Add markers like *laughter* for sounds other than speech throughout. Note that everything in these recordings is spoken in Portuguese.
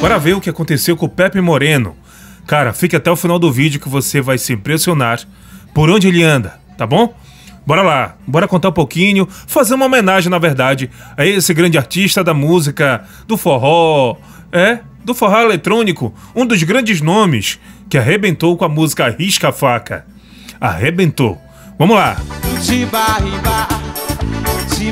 Bora ver o que aconteceu com o Pepe Moreno. Cara, fique até o final do vídeo que você vai se impressionar por onde ele anda, tá bom? Bora lá, bora contar um pouquinho, fazer uma homenagem, na verdade, a esse grande artista da música, do forró, é, do forró eletrônico, um dos grandes nomes que arrebentou com a música Risca Faca. Arrebentou. Vamos lá! Tiba,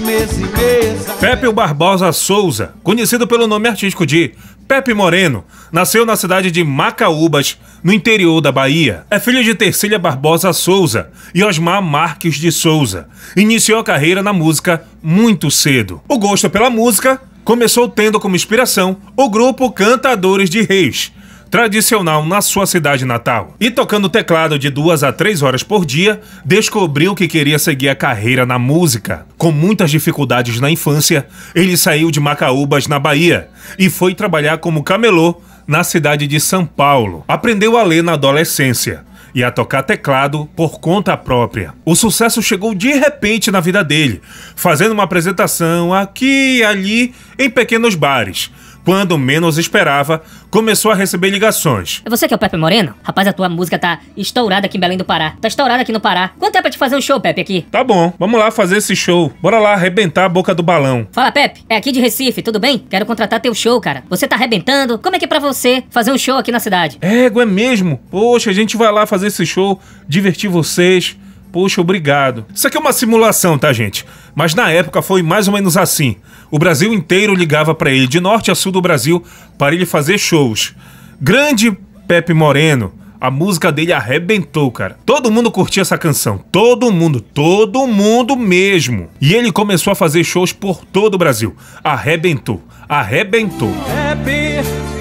mesa mesa. Pepe Barbosa Souza, conhecido pelo nome artístico de Pepe Moreno, nasceu na cidade de Macaúbas, no interior da Bahia. É filho de Tercília Barbosa Souza e Osmar Marques de Souza. Iniciou a carreira na música muito cedo. O gosto pela música começou tendo como inspiração o grupo Cantadores de Reis, tradicional na sua cidade natal. E tocando teclado de duas a três horas por dia, descobriu que queria seguir a carreira na música. Com muitas dificuldades na infância, ele saiu de Macaúbas, na Bahia, e foi trabalhar como camelô na cidade de São Paulo. Aprendeu a ler na adolescência e a tocar teclado por conta própria. O sucesso chegou de repente na vida dele, fazendo uma apresentação aqui e ali em pequenos bares quando menos esperava, começou a receber ligações. É você que é o Pepe Moreno? Rapaz, a tua música tá estourada aqui em Belém do Pará. Tá estourada aqui no Pará. Quanto é pra te fazer um show, Pepe, aqui? Tá bom, vamos lá fazer esse show. Bora lá arrebentar a boca do balão. Fala, Pepe. É aqui de Recife, tudo bem? Quero contratar teu show, cara. Você tá arrebentando. Como é que é pra você fazer um show aqui na cidade? É, é mesmo. Poxa, a gente vai lá fazer esse show, divertir vocês Poxa, obrigado. Isso aqui é uma simulação, tá, gente? Mas na época foi mais ou menos assim. O Brasil inteiro ligava para ele, de norte a sul do Brasil, para ele fazer shows. Grande Pepe Moreno, a música dele arrebentou, cara. Todo mundo curtia essa canção. Todo mundo, todo mundo mesmo. E ele começou a fazer shows por todo o Brasil. Arrebentou, arrebentou. Happy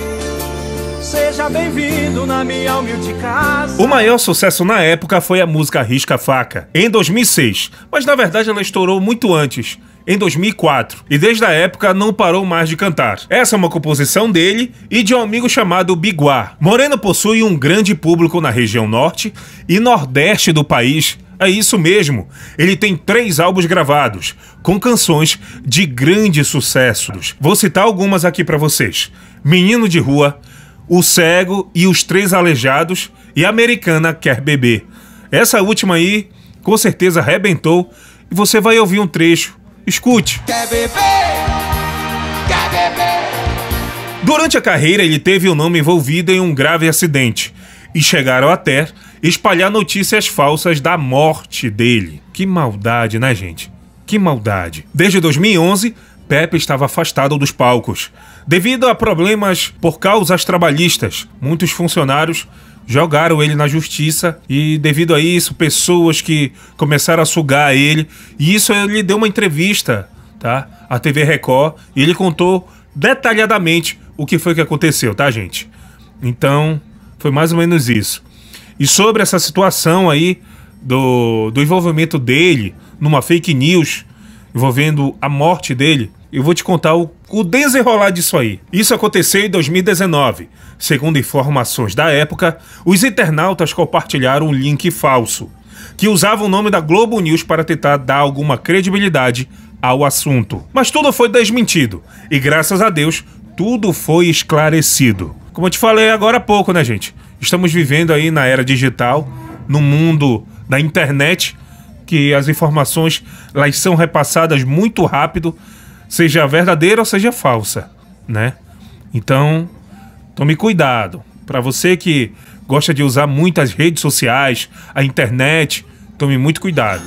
seja bem-vindo na minha humilde casa. O maior sucesso na época foi a música Risca Faca, em 2006, mas na verdade ela estourou muito antes. Em 2004, e desde a época não parou mais de cantar. Essa é uma composição dele e de um amigo chamado Biguá. Moreno possui um grande público na região norte e nordeste do país é isso mesmo. Ele tem três álbuns gravados, com canções de grandes sucessos. Vou citar algumas aqui para vocês: Menino de Rua, o cego e os três aleijados e a americana quer beber. Essa última aí, com certeza arrebentou e você vai ouvir um trecho. Escute. Quer beber? Quer beber? Durante a carreira, ele teve o nome envolvido em um grave acidente e chegaram até espalhar notícias falsas da morte dele. Que maldade, né, gente? Que maldade. Desde 2011, Pepe estava afastado dos palcos. Devido a problemas por causas trabalhistas, muitos funcionários jogaram ele na justiça e devido a isso pessoas que começaram a sugar ele e isso ele deu uma entrevista, tá? A TV Record e ele contou detalhadamente o que foi que aconteceu, tá, gente? Então, foi mais ou menos isso. E sobre essa situação aí do, do envolvimento dele numa fake news envolvendo a morte dele, eu vou te contar o, o desenrolar disso aí. Isso aconteceu em 2019. Segundo informações da época, os internautas compartilharam um link falso que usava o nome da Globo News para tentar dar alguma credibilidade ao assunto. Mas tudo foi desmentido e graças a Deus tudo foi esclarecido. Como eu te falei agora há pouco, né, gente? Estamos vivendo aí na era digital, no mundo da internet, que as informações lá são repassadas muito rápido seja verdadeira ou seja falsa, né? Então, tome cuidado. Para você que gosta de usar muitas redes sociais, a internet, tome muito cuidado.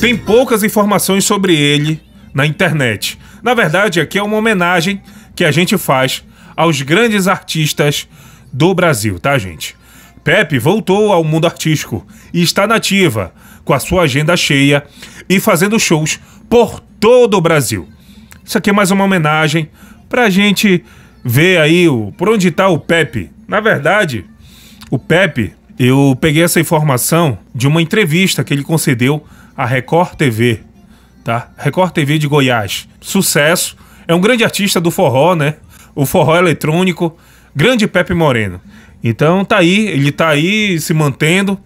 Tem poucas informações sobre ele na internet. Na verdade, aqui é uma homenagem que a gente faz aos grandes artistas do Brasil, tá, gente? Pepe voltou ao mundo artístico e está nativa, com a sua agenda cheia e fazendo shows por todo o Brasil. Isso aqui é mais uma homenagem a gente ver aí o, por onde está o Pepe. Na verdade, o Pepe, eu peguei essa informação de uma entrevista que ele concedeu à Record TV, tá? Record TV de Goiás. Sucesso. É um grande artista do forró, né? O forró eletrônico. Grande Pepe Moreno. Então tá aí, ele tá aí se mantendo.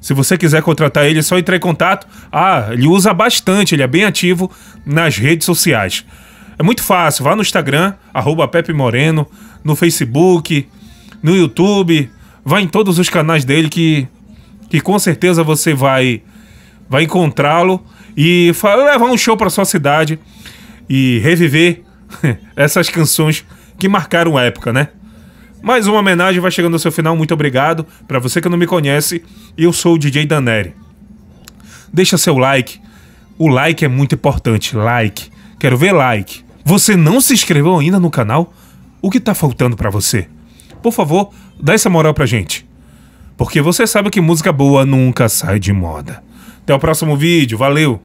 Se você quiser contratar ele, é só entrar em contato. Ah, ele usa bastante, ele é bem ativo nas redes sociais. É muito fácil, vá no Instagram, arroba Pepe Moreno, no Facebook, no YouTube, vá em todos os canais dele que, que com certeza você vai, vai encontrá-lo e levar um show para sua cidade e reviver *laughs* essas canções que marcaram a época, né? Mais uma homenagem vai chegando ao seu final. Muito obrigado. Para você que não me conhece, eu sou o DJ Daneri. Deixa seu like. O like é muito importante. Like. Quero ver like. Você não se inscreveu ainda no canal? O que está faltando para você? Por favor, dá essa moral pra gente. Porque você sabe que música boa nunca sai de moda. Até o próximo vídeo. Valeu!